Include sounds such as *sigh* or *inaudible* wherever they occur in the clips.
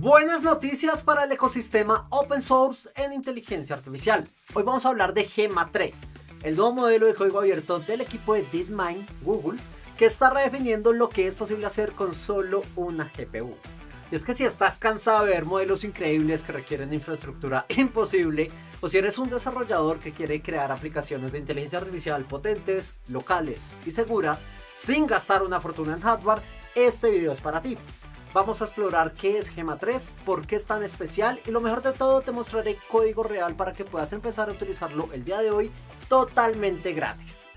Buenas noticias para el ecosistema open source en inteligencia artificial. Hoy vamos a hablar de Gema 3, el nuevo modelo de código abierto del equipo de DeepMind, Google, que está redefiniendo lo que es posible hacer con solo una GPU. Y es que si estás cansado de ver modelos increíbles que requieren infraestructura *laughs* imposible, o si eres un desarrollador que quiere crear aplicaciones de inteligencia artificial potentes, locales y seguras, sin gastar una fortuna en hardware, este video es para ti. Vamos a explorar qué es Gema 3, por qué es tan especial y lo mejor de todo te mostraré código real para que puedas empezar a utilizarlo el día de hoy totalmente gratis.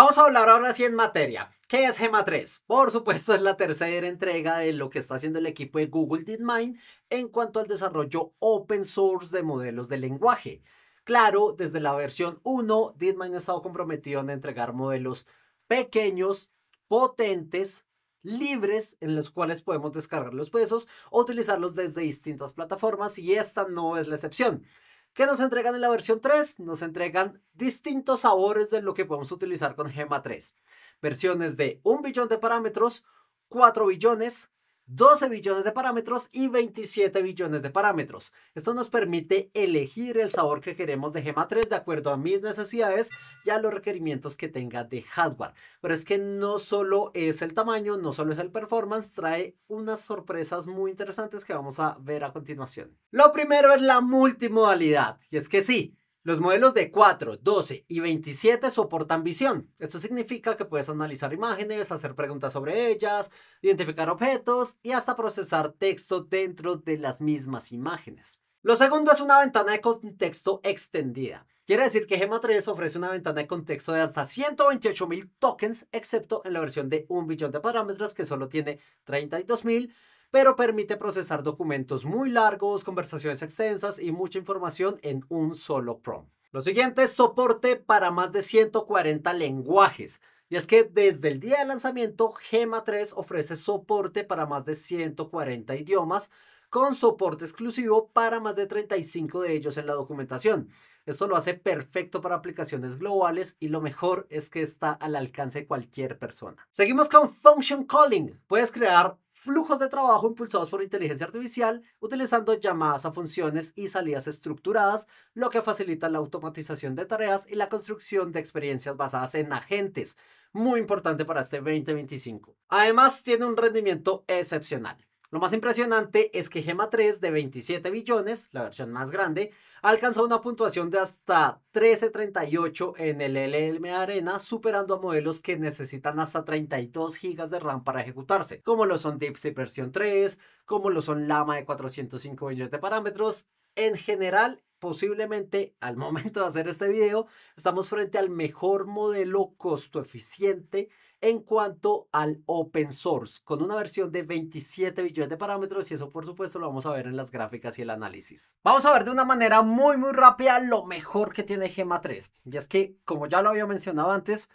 Vamos a hablar ahora sí en materia. ¿Qué es Gema 3? Por supuesto, es la tercera entrega de lo que está haciendo el equipo de Google DeepMind en cuanto al desarrollo open source de modelos de lenguaje. Claro, desde la versión 1, DeepMind ha estado comprometido en entregar modelos pequeños, potentes, libres en los cuales podemos descargar los pesos o utilizarlos desde distintas plataformas y esta no es la excepción. ¿Qué nos entregan en la versión 3? Nos entregan distintos sabores de lo que podemos utilizar con Gema 3. Versiones de 1 billón de parámetros, 4 billones, 12 billones de parámetros y 27 billones de parámetros. Esto nos permite elegir el sabor que queremos de Gema 3 de acuerdo a mis necesidades y a los requerimientos que tenga de hardware. Pero es que no solo es el tamaño, no solo es el performance, trae unas sorpresas muy interesantes que vamos a ver a continuación. Lo primero es la multimodalidad. Y es que sí, los modelos de 4, 12 y 27 soportan visión. Esto significa que puedes analizar imágenes, hacer preguntas sobre ellas, identificar objetos y hasta procesar texto dentro de las mismas imágenes. Lo segundo es una ventana de contexto extendida. Quiere decir que Gema 3 ofrece una ventana de contexto de hasta 128.000 tokens, excepto en la versión de un billón de parámetros que solo tiene 32.000 pero permite procesar documentos muy largos, conversaciones extensas y mucha información en un solo prompt. Lo siguiente es soporte para más de 140 lenguajes. Y es que desde el día de lanzamiento, Gema 3 ofrece soporte para más de 140 idiomas, con soporte exclusivo para más de 35 de ellos en la documentación. Esto lo hace perfecto para aplicaciones globales y lo mejor es que está al alcance de cualquier persona. Seguimos con Function Calling. Puedes crear flujos de trabajo impulsados por inteligencia artificial utilizando llamadas a funciones y salidas estructuradas, lo que facilita la automatización de tareas y la construcción de experiencias basadas en agentes, muy importante para este 2025. Además, tiene un rendimiento excepcional. Lo más impresionante es que Gema 3 de 27 billones, la versión más grande, alcanzó una puntuación de hasta 13.38 en el LLM Arena, superando a modelos que necesitan hasta 32 GB de RAM para ejecutarse, como lo son Dipsy versión 3, como lo son Lama de 405 billones de parámetros, en general, posiblemente al *laughs* momento de hacer este video, estamos frente al mejor modelo costo eficiente en cuanto al open source, con una versión de 27 billones de parámetros y eso por supuesto lo vamos a ver en las gráficas y el análisis. Vamos a ver de una manera muy muy rápida lo mejor que tiene Gema 3 y es que como ya lo había mencionado antes,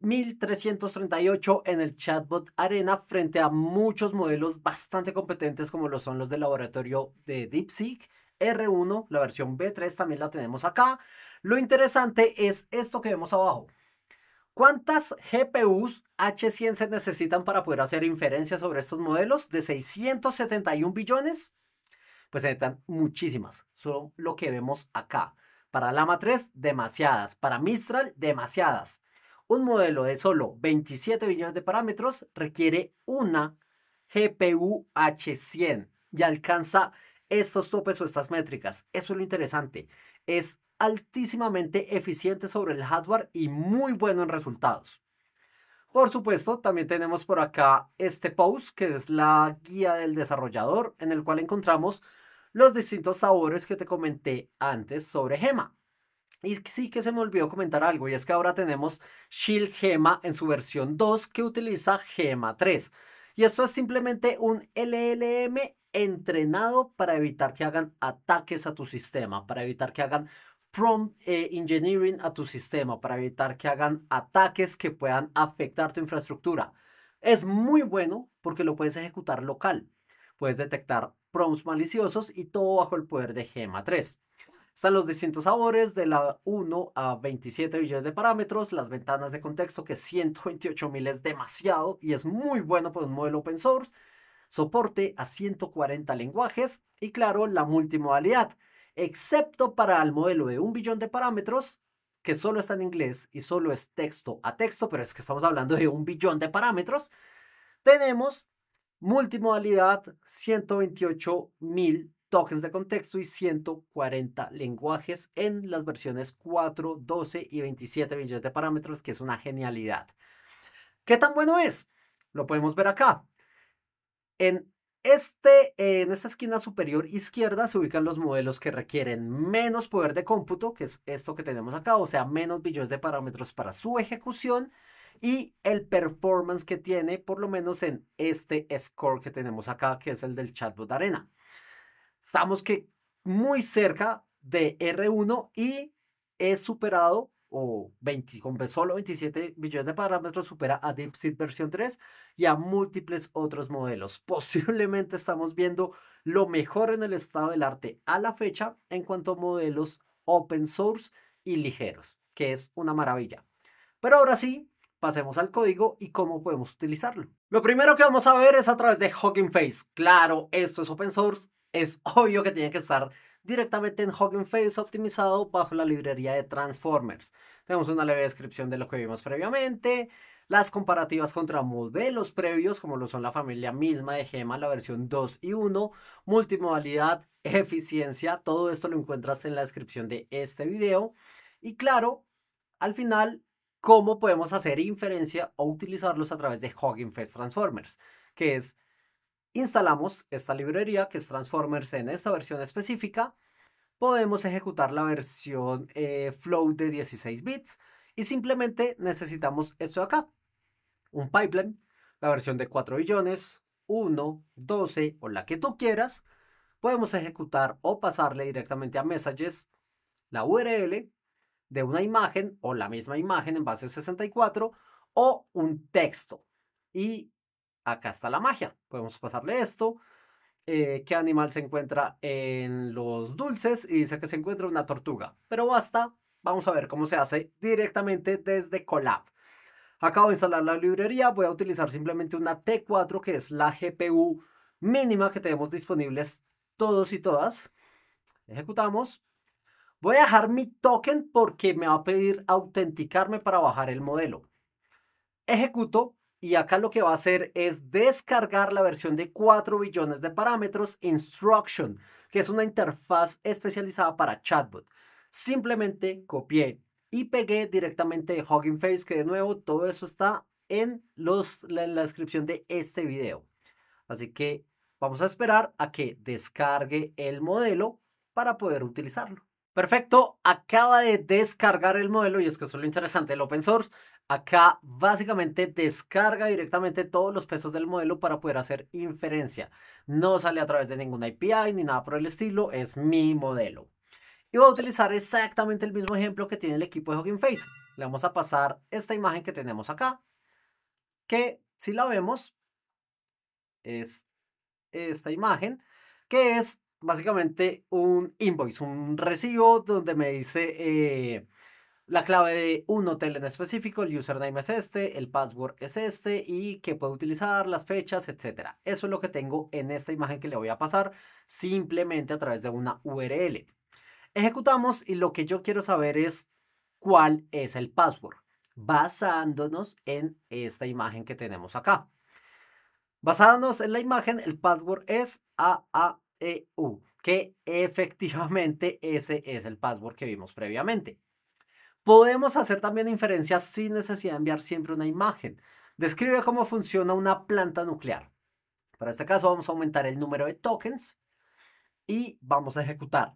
1338 en el chatbot Arena frente a muchos modelos bastante competentes como lo son los del laboratorio de DeepSeek, R1, la versión B3 también la tenemos acá. Lo interesante es esto que vemos abajo. ¿Cuántas GPUs H100 se necesitan para poder hacer inferencias sobre estos modelos? De 671 billones, pues se necesitan muchísimas, solo lo que vemos acá. Para Lama 3, demasiadas. Para Mistral, demasiadas. Un modelo de solo 27 billones de parámetros requiere una GPU H100 y alcanza estos topes o estas métricas. Eso es lo interesante. Es altísimamente eficiente sobre el hardware y muy bueno en resultados. Por supuesto, también tenemos por acá este post, que es la guía del desarrollador, en el cual encontramos los distintos sabores que te comenté antes sobre Gema. Y sí que se me olvidó comentar algo, y es que ahora tenemos Shield Gema en su versión 2 que utiliza Gema 3. Y esto es simplemente un LLM entrenado para evitar que hagan ataques a tu sistema, para evitar que hagan prompt eh, engineering a tu sistema, para evitar que hagan ataques que puedan afectar tu infraestructura. Es muy bueno porque lo puedes ejecutar local. Puedes detectar prompts maliciosos y todo bajo el poder de Gema 3. Están los distintos sabores de la 1 a 27 billones de parámetros, las ventanas de contexto que 128 mil es demasiado y es muy bueno para un modelo open source soporte a 140 lenguajes y claro, la multimodalidad, excepto para el modelo de un billón de parámetros que solo está en inglés y solo es texto a texto, pero es que estamos hablando de un billón de parámetros, tenemos multimodalidad 128 mil tokens de contexto y 140 lenguajes en las versiones 4, 12 y 27 billones de parámetros, que es una genialidad. ¿Qué tan bueno es? Lo podemos ver acá. En, este, en esta esquina superior izquierda se ubican los modelos que requieren menos poder de cómputo, que es esto que tenemos acá, o sea, menos billones de parámetros para su ejecución y el performance que tiene, por lo menos en este score que tenemos acá, que es el del chatbot Arena. Estamos que muy cerca de R1 y es superado o 20, con solo 27 billones de parámetros supera a DeepSeed versión 3 y a múltiples otros modelos. *laughs* Posiblemente estamos viendo lo mejor en el estado del arte a la fecha en cuanto a modelos open source y ligeros, que es una maravilla. Pero ahora sí, pasemos al código y cómo podemos utilizarlo. Lo primero que vamos a ver es a través de Hugging Face. Claro, esto es open source, es obvio que tiene que estar directamente en Hugging Face optimizado bajo la librería de Transformers. Tenemos una leve descripción de lo que vimos previamente, las comparativas contra modelos previos como lo son la familia misma de Gema, la versión 2 y 1, multimodalidad, *laughs* eficiencia, todo esto lo encuentras en la descripción de este video. Y claro, al final, cómo podemos hacer inferencia o utilizarlos a través de Hogging Face Transformers, que es instalamos esta librería que es Transformers en esta versión específica, podemos ejecutar la versión eh, Flow de 16 bits y simplemente necesitamos esto de acá, un pipeline, la versión de 4 billones, 1, 12 o la que tú quieras, podemos ejecutar o pasarle directamente a messages la URL de una imagen o la misma imagen en base 64 o un texto y acá está la magia. Podemos pasarle esto. Eh, ¿Qué animal se encuentra en los dulces? Y dice que se encuentra una tortuga. Pero basta, vamos a ver cómo se hace directamente desde Colab. Acabo de instalar la librería, voy a utilizar simplemente una T4 que es la GPU mínima que tenemos disponibles todos y todas. Ejecutamos. Voy a dejar mi token porque me va a pedir autenticarme para bajar el modelo. Ejecuto y acá lo que va a hacer es descargar la versión de 4 billones de parámetros Instruction, que es una interfaz especializada para chatbot. Simplemente copié y pegué directamente de Hugging Face, que de nuevo todo eso está en, los, en la descripción de este video. Así que vamos a esperar a que descargue el modelo para poder utilizarlo. Perfecto, acaba de descargar el modelo y es que eso es lo interesante el open source. Acá básicamente descarga directamente todos los pesos del modelo para poder hacer inferencia. No sale a través de ninguna API ni nada por el estilo, es mi modelo. Y voy a utilizar exactamente el mismo ejemplo que tiene el equipo de Hugging Face. Le vamos a pasar esta imagen que tenemos acá, que si la vemos, es esta imagen, que es básicamente un invoice, un recibo donde me dice... Eh, la clave de un hotel en específico, el username es este, el password es este y que puedo utilizar, las fechas, etc. Eso es lo que tengo en esta imagen que le voy a pasar simplemente a través de una URL. Ejecutamos y lo que yo quiero saber es cuál es el password basándonos en esta imagen que tenemos acá. Basándonos en la imagen, el password es AAEU, que efectivamente ese es el password que vimos previamente. Podemos hacer también inferencias sin necesidad de enviar siempre una imagen. Describe cómo funciona una planta nuclear. Para este caso vamos a aumentar el número de tokens y vamos a ejecutar.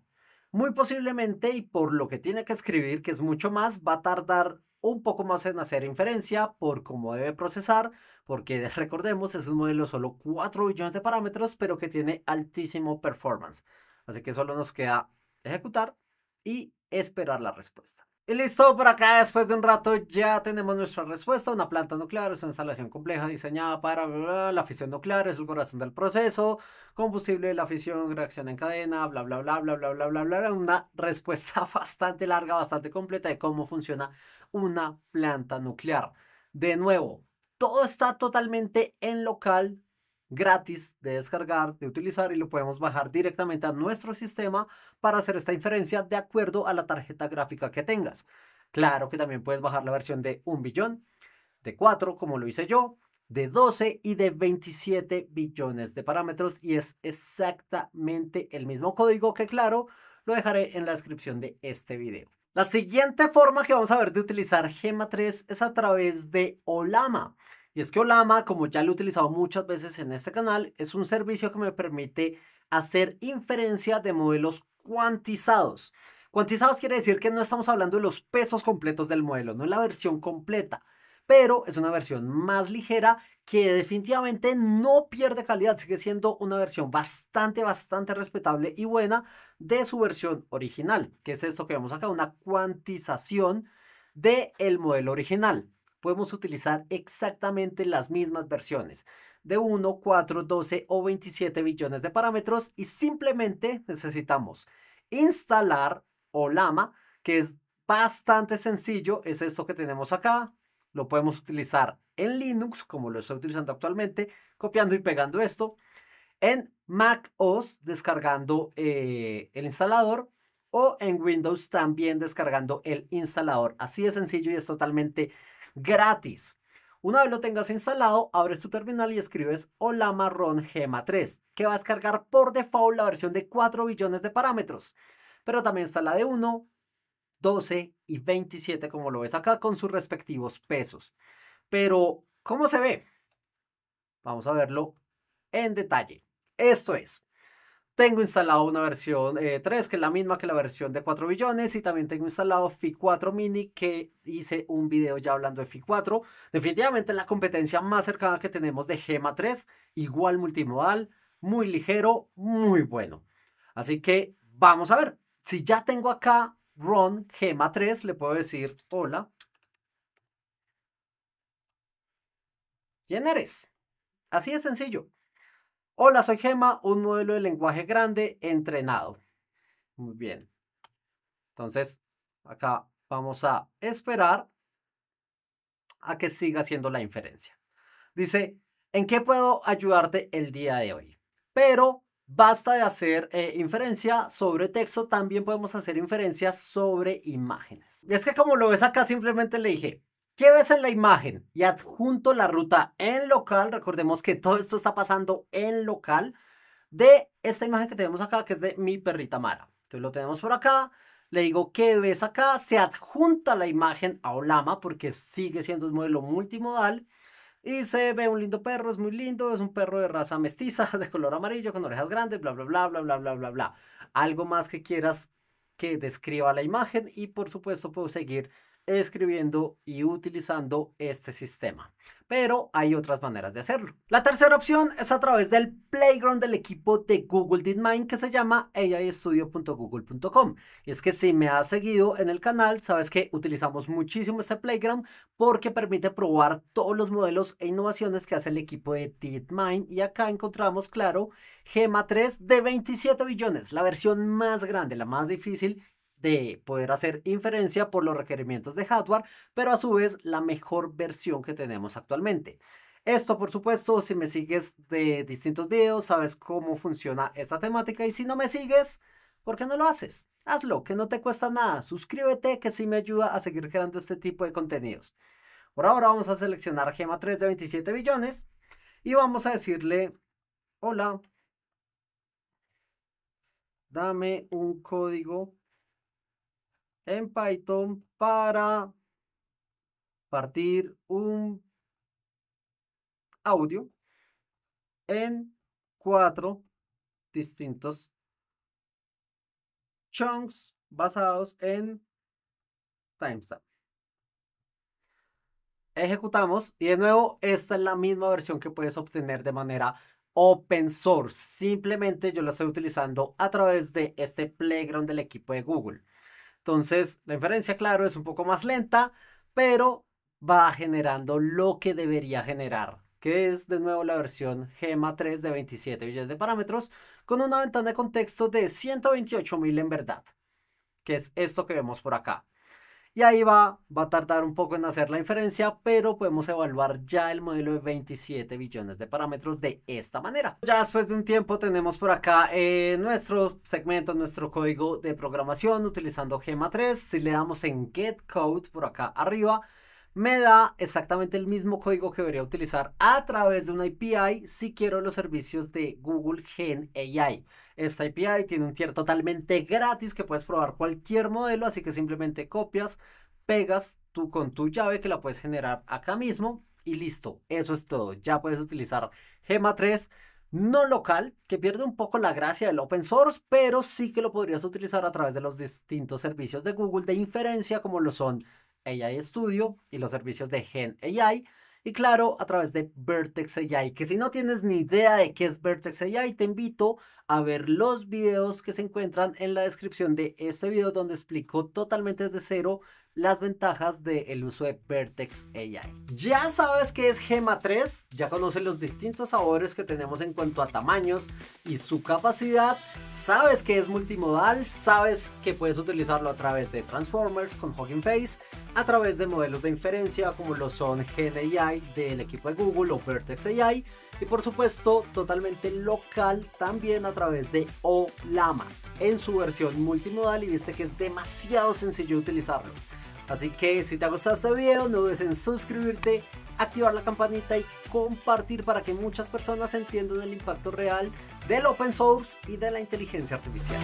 Muy posiblemente, y por lo que tiene que escribir, que es mucho más, va a tardar un poco más en hacer inferencia por cómo debe procesar, porque recordemos, es un modelo solo 4 billones de parámetros, pero que tiene altísimo performance. Así que solo nos queda ejecutar y esperar la respuesta. Y listo, por acá después de un rato ya tenemos nuestra respuesta. Una planta nuclear es una instalación compleja diseñada para la fisión nuclear, es el corazón del proceso, combustible la fisión, reacción en cadena, bla, bla, bla, bla, bla, bla, bla, bla. Una *laughs* respuesta bastante larga, bastante completa de cómo funciona una planta nuclear. De nuevo, todo está totalmente en local, gratis de descargar, de utilizar y lo podemos bajar directamente a nuestro sistema para hacer esta inferencia de acuerdo a la tarjeta gráfica que tengas. Claro que también puedes bajar la versión de 1 billón, de 4 como lo hice yo, de 12 y de 27 billones de parámetros y es exactamente el mismo código que claro, lo dejaré en la descripción de este video. La siguiente forma que vamos a ver de utilizar Gema 3 es a través de Olama. Y es que Olama, como ya lo he utilizado muchas veces en este canal, es un servicio que me permite hacer inferencia de modelos cuantizados. Cuantizados quiere decir que no estamos hablando de los pesos completos del modelo, no es la versión completa, pero es una versión más ligera que definitivamente no pierde calidad, sigue siendo una versión bastante, bastante respetable y buena de su versión original, que es esto que vemos acá, una cuantización del modelo original podemos utilizar exactamente las mismas versiones de 1, 4, 12 o 27 billones de parámetros y simplemente necesitamos instalar o LAMA, que es bastante sencillo, es esto que tenemos acá, lo podemos utilizar en Linux, como lo estoy utilizando actualmente, copiando y pegando esto, en Mac OS descargando eh, el instalador o en Windows también descargando el instalador. Así de sencillo y es totalmente gratis. Una vez lo tengas instalado, abres tu terminal y escribes hola marrón gema 3, que va a descargar por default la versión de 4 billones de parámetros, pero también está la de 1, 12 y 27 como lo ves acá con sus respectivos pesos. Pero, ¿cómo se ve? Vamos a verlo en detalle. Esto es. Tengo instalado una versión 3, eh, que es la misma que la versión de 4 billones, y también tengo instalado FI4 Mini, que hice un video ya hablando de FI4. Definitivamente la competencia más cercana que tenemos de Gema 3, igual multimodal, muy ligero, muy bueno. Así que vamos a ver, si ya tengo acá Ron Gema 3, le puedo decir hola. ¿Quién eres? Así de sencillo. Hola, soy Gema, un modelo de lenguaje grande entrenado. Muy bien. Entonces, acá vamos a esperar a que siga haciendo la inferencia. Dice, ¿en qué puedo ayudarte el día de hoy? Pero basta de hacer eh, inferencia sobre texto, también podemos hacer inferencias sobre imágenes. Y es que como lo ves acá, simplemente le dije, ¿Qué ves en la imagen? Y adjunto la ruta en local. Recordemos que todo esto está pasando en local de esta imagen que tenemos acá, que es de mi perrita Mara. Entonces lo tenemos por acá. Le digo, ¿qué ves acá? Se adjunta la imagen a Olama porque sigue siendo un modelo multimodal. Y se ve un lindo perro, es muy lindo, es un perro de raza mestiza, *laughs* de color amarillo, con orejas grandes, bla, bla, bla, bla, bla, bla, bla, bla. Algo más que quieras que describa la imagen y por supuesto puedo seguir escribiendo y utilizando este sistema. Pero hay otras maneras de hacerlo. La tercera opción es a través del playground del equipo de Google DeepMind que se llama aistudio.google.com. Y es que si me has seguido en el canal, sabes que utilizamos muchísimo este playground porque permite probar todos los modelos e innovaciones que hace el equipo de DeepMind. Y acá encontramos, claro, Gema 3 de 27 billones, la versión más grande, la más difícil de poder hacer inferencia por los requerimientos de hardware, pero a su vez la mejor versión que tenemos actualmente. Esto, por supuesto, si me sigues de distintos videos, sabes cómo funciona esta temática y si no me sigues, ¿por qué no lo haces? Hazlo, que no te cuesta nada. Suscríbete, que sí me ayuda a seguir creando este tipo de contenidos. Por ahora vamos a seleccionar gema 3 de 27 billones y vamos a decirle, hola, dame un código en Python para partir un audio en cuatro distintos chunks basados en timestamp. Ejecutamos y de nuevo esta es la misma versión que puedes obtener de manera open source. Simplemente yo la estoy utilizando a través de este playground del equipo de Google. Entonces, la inferencia, claro, es un poco más lenta, pero va generando lo que debería generar, que es de nuevo la versión GEMA 3 de 27 billetes de parámetros, con una ventana de contexto de 128.000 en verdad, que es esto que vemos por acá y ahí va, va a tardar un poco en hacer la inferencia, pero podemos evaluar ya el modelo de 27 billones de parámetros de esta manera. Ya después de un tiempo tenemos por acá eh, nuestro segmento, nuestro código de programación utilizando Gema 3. Si le damos en Get Code por acá arriba, me da exactamente el mismo código que debería utilizar a través de una API si quiero los servicios de Google Gen AI. Esta API tiene un tier totalmente gratis que puedes probar cualquier modelo, así que simplemente copias, pegas tú con tu llave que la puedes generar acá mismo y listo, eso es todo. Ya puedes utilizar Gema 3 no local, que pierde un poco la gracia del open source, pero sí que lo podrías utilizar a través de los distintos servicios de Google de inferencia como lo son AI Studio y los servicios de Gen AI. Y claro, a través de Vertex AI, que si no tienes ni idea de qué es Vertex AI, te invito a ver los videos que se encuentran en la descripción de este video donde explico totalmente desde cero las ventajas del uso de Vertex AI. Ya sabes que es Gema 3, ya conoces los distintos sabores que tenemos en cuanto a tamaños y su capacidad, sabes que es multimodal, sabes que puedes utilizarlo a través de Transformers con Hugging Face, a través de modelos de inferencia como lo son GenAI del equipo de Google o Vertex AI y por supuesto totalmente local también a través de OLAMA en su versión multimodal y viste que es demasiado sencillo utilizarlo. Así que si te ha gustado este video, no olvides en suscribirte, activar la campanita y compartir para que muchas personas entiendan el impacto real del open source y de la inteligencia artificial.